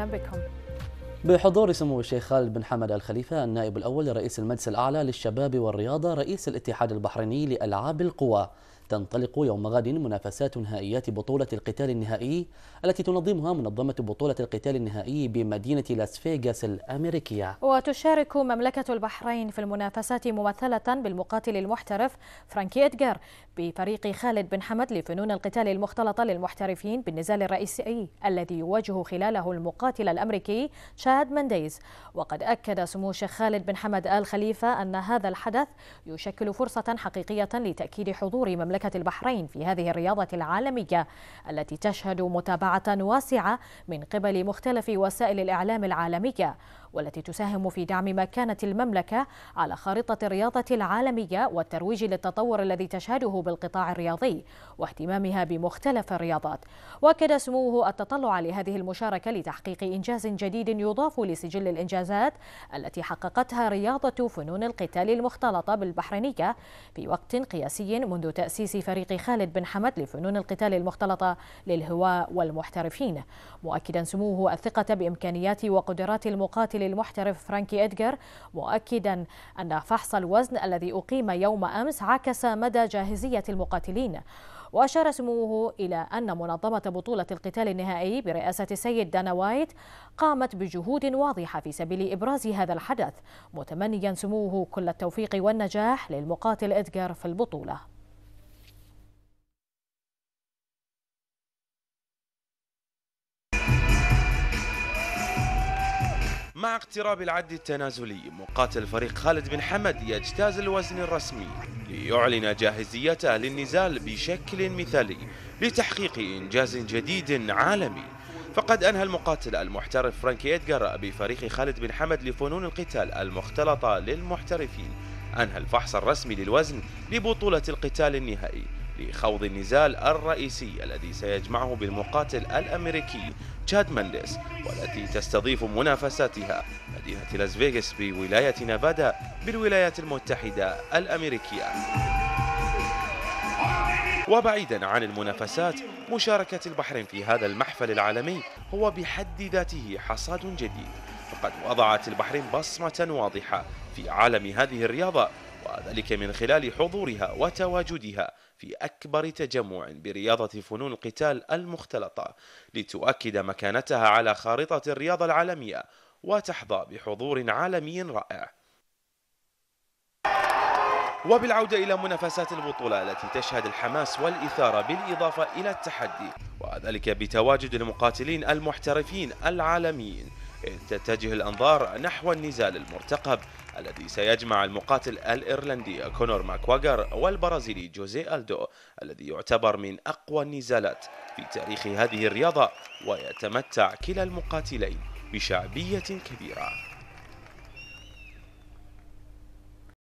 أهلا بكم بحضور سمو الشيخ خالد بن حمد الخليفة النائب الأول لرئيس المجلس الأعلى للشباب والرياضة رئيس الاتحاد البحريني لألعاب القوى تنطلق يوم غد منافسات نهائيات بطولة القتال النهائي التي تنظمها منظمة بطولة القتال النهائي بمدينة لاس فيغاس الأمريكية وتشارك مملكة البحرين في المنافسات ممثلة بالمقاتل المحترف فرانكي إدغار بفريق خالد بن حمد لفنون القتال المختلطة للمحترفين بالنزال الرئيسي الذي يواجه خلاله المقاتل الأمريكي شاد منديز وقد أكد سمو الشيخ خالد بن حمد آل خليفة أن هذا الحدث يشكل فرصة حقيقية لتأكيد حضور مملكة مملكة البحرين في هذه الرياضة العالمية التي تشهد متابعة واسعة من قبل مختلف وسائل الإعلام العالمية والتي تساهم في دعم مكانة المملكة على خارطة الرياضة العالمية والترويج للتطور الذي تشهده بالقطاع الرياضي واهتمامها بمختلف الرياضات واكد سموه التطلع لهذه المشاركة لتحقيق إنجاز جديد يضاف لسجل الإنجازات التي حققتها رياضة فنون القتال المختلطة بالبحرينية في وقت قياسي منذ تأسيس تأسيس فريق خالد بن حمد لفنون القتال المختلطة للهواء والمحترفين مؤكدا سموه الثقة بإمكانيات وقدرات المقاتل المحترف فرانكي إدغار مؤكدا أن فحص الوزن الذي أقيم يوم أمس عكس مدى جاهزية المقاتلين وأشار سموه إلى أن منظمة بطولة القتال النهائي برئاسة السيد دانا وايت قامت بجهود واضحة في سبيل إبراز هذا الحدث متمنيا سموه كل التوفيق والنجاح للمقاتل إدغار في البطولة مع اقتراب العد التنازلي مقاتل فريق خالد بن حمد يجتاز الوزن الرسمي ليعلن جاهزيته للنزال بشكل مثالي لتحقيق إنجاز جديد عالمي فقد أنهى المقاتل المحترف فرانكي إدغار بفريق خالد بن حمد لفنون القتال المختلطة للمحترفين أنهى الفحص الرسمي للوزن لبطولة القتال النهائي لخوض النزال الرئيسي الذي سيجمعه بالمقاتل الأمريكي تشاد مندس والتي تستضيف منافساتها مدينة لاس فيغاس بولاية نافادا بالولايات المتحدة الأمريكية وبعيدا عن المنافسات مشاركة البحرين في هذا المحفل العالمي هو بحد ذاته حصاد جديد فقد وضعت البحرين بصمة واضحة في عالم هذه الرياضة وذلك من خلال حضورها وتواجدها في أكبر تجمع برياضة فنون القتال المختلطة لتؤكد مكانتها على خارطة الرياضة العالمية وتحظى بحضور عالمي رائع وبالعودة إلى منافسات البطولة التي تشهد الحماس والإثارة بالإضافة إلى التحدي وذلك بتواجد المقاتلين المحترفين العالميين إذ تتجه الأنظار نحو النزال المرتقب الذي سيجمع المقاتل الإيرلندي كونور ماكواغر والبرازيلي جوزي ألدو الذي يعتبر من أقوى النزالات في تاريخ هذه الرياضة ويتمتع كلا المقاتلين بشعبية كبيرة